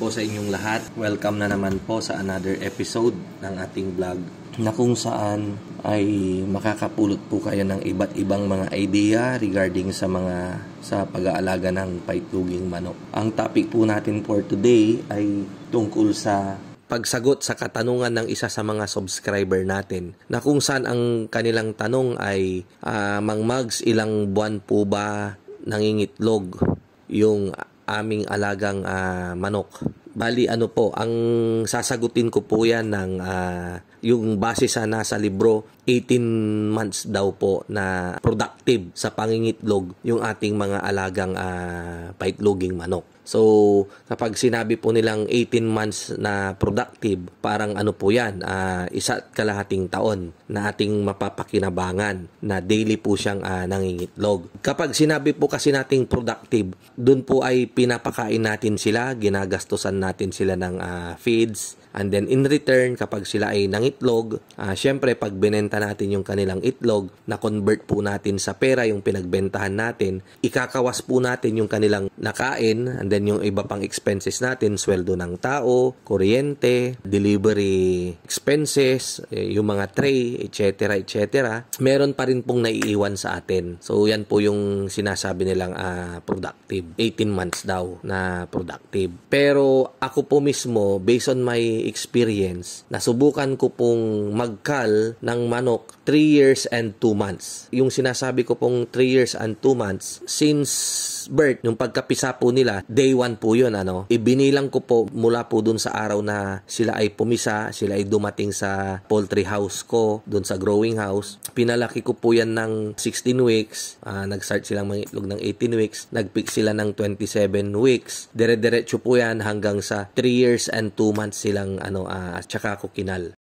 po sa inyong lahat. Welcome na naman po sa another episode ng ating vlog na kung saan ay makakapulot po kayo ng iba't ibang mga idea regarding sa mga sa pag-aalaga ng paitluging manok. Ang topic po natin for today ay tungkol sa pagsagot sa katanungan ng isa sa mga subscriber natin na kung saan ang kanilang tanong ay uh, Mang Mags, ilang buwan po ba nangingitlog yung aming alagang uh, manok. Bali ano po, ang sasagutin ko po yan ng uh, yung base sa nasa libro, 18 months daw po na productive sa pangingitlog yung ating mga alagang uh, paitloging manok. So, kapag sinabi po nilang 18 months na productive, parang ano po yan, uh, isa at kalahating taon na ating mapapakinabangan na daily po siyang uh, nangingitlog. Kapag sinabi po kasi nating productive, dun po ay pinapakain natin sila, ginagastosan natin sila ng uh, feeds And then in return, kapag sila ay nangitlog, uh, syempre pag binenta natin yung kanilang itlog, na-convert po natin sa pera yung pinagbentahan natin, ikakawas po natin yung kanilang nakain and then yung iba pang expenses natin, sweldo ng tao, kuryente, delivery expenses, eh, yung mga tray, etc. etc. Meron pa rin pong naiiwan sa atin. So yan po yung sinasabi nilang uh, productive. 18 months daw na productive. Pero ako po mismo, based on my experience, nasubukan ko pong magkal ng manok 3 years and 2 months. Yung sinasabi ko pong 3 years and 2 months, since birth, yung pagkapisa po nila, day 1 po yun, ano. Ibinilang ko po mula po dun sa araw na sila ay pumisa, sila ay dumating sa poultry house ko, dun sa growing house. Pinalaki ko po yan ng 16 weeks. Uh, nag-start silang mga itlog ng 18 weeks. Nag-pick sila ng 27 weeks. Dire-diretso po yan hanggang sa 3 years and 2 months silang ano, uh, tsaka ko kinal.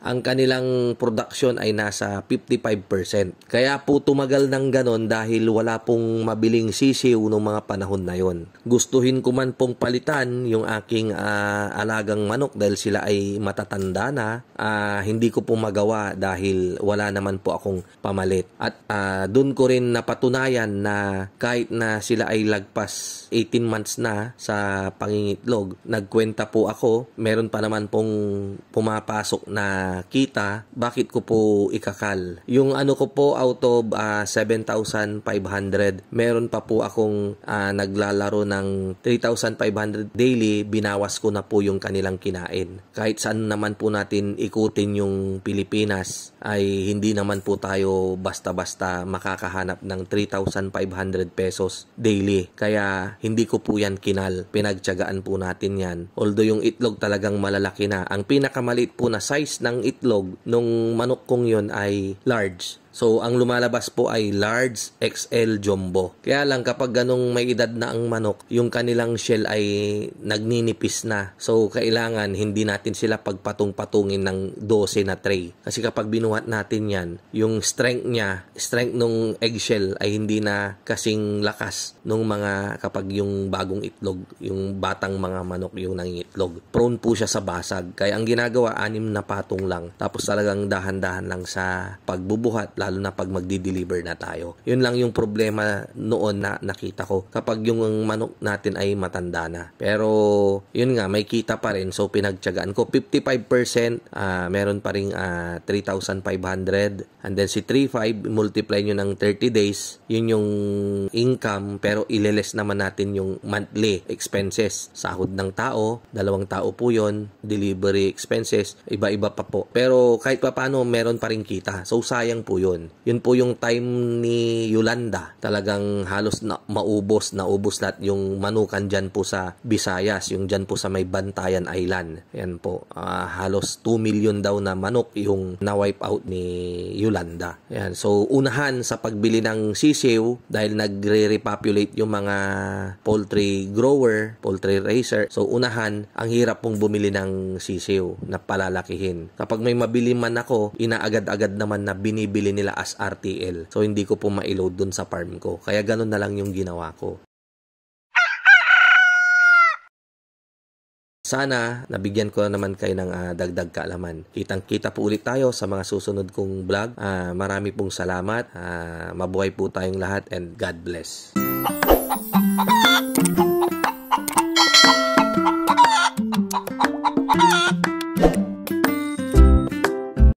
ang kanilang production ay nasa 55%. Kaya po tumagal ng ganon dahil wala pong mabiling sisiw noong mga panahon na yon. Gustuhin ko man pong palitan yung aking uh, alagang manok dahil sila ay matatanda na, uh, hindi ko po magawa dahil wala naman po akong pamalit. At uh, ah, doon ko rin napatunayan na kahit na sila ay lagpas 18 months na sa pangingitlog, nagkwenta po ako, meron pa naman pong pumapasok na uh, kita, bakit ko po ikakal? Yung ano ko po out of uh, ah, 7,500, meron pa po akong uh, naglalaro ng 3,500 daily, binawas ko na po yung kanilang kinain. Kahit saan naman po natin ikutin yung Pilipinas, ay hindi naman po tayo basta-basta makakahanap ng 3,500 pesos daily. Kaya hindi ko po yan kinal. Pinagtsagaan po natin yan. Although yung itlog talagang malalaki na. Ang pinakamaliit po na size ng ng itlog nung manok kong yon ay large. So, ang lumalabas po ay large XL jumbo. Kaya lang kapag ganong may edad na ang manok, yung kanilang shell ay nagninipis na. So, kailangan hindi natin sila pagpatong-patungin ng 12 na tray. Kasi kapag binuhat natin yan, yung strength niya, strength nung eggshell ay hindi na kasing lakas nung mga kapag yung bagong itlog, yung batang mga manok yung nangitlog. Prone po siya sa basag. Kaya ang ginagawa, anim na patong lang. Tapos talagang dahan-dahan lang sa pagbubuhat lalo na pag magdi-deliver na tayo. Yun lang yung problema noon na nakita ko kapag yung manok natin ay matanda na. Pero yun nga may kita pa rin so pinagtiyagaan ko 55% uh, ah, meron pa ring uh, ah, 3,500 and then si 35 multiply nyo ng 30 days yun yung income pero ileles naman natin yung monthly expenses. Sahod ng tao, dalawang tao po yun, delivery expenses, iba-iba pa po. Pero kahit pa paano meron pa rin kita. So sayang po yun yun. Yun po yung time ni Yolanda. Talagang halos na, maubos, naubos lahat yung manukan dyan po sa Visayas, yung dyan po sa may Bantayan Island. Yan po, uh, halos 2 million daw na manok yung na-wipe out ni Yolanda. Yan. So, unahan sa pagbili ng sisiw dahil nagre-repopulate yung mga poultry grower, poultry raiser. So, unahan, ang hirap pong bumili ng sisiw na palalakihin. Kapag may mabili man ako, inaagad-agad naman na binibili nila as RTL. So hindi ko po ma-load dun sa farm ko. Kaya ganun na lang yung ginawa ko. Sana nabigyan ko na naman kayo ng uh, dagdag kaalaman. Kitang-kita po ulit tayo sa mga susunod kong vlog. Uh, marami pong salamat. Uh, mabuhay po tayong lahat and God bless.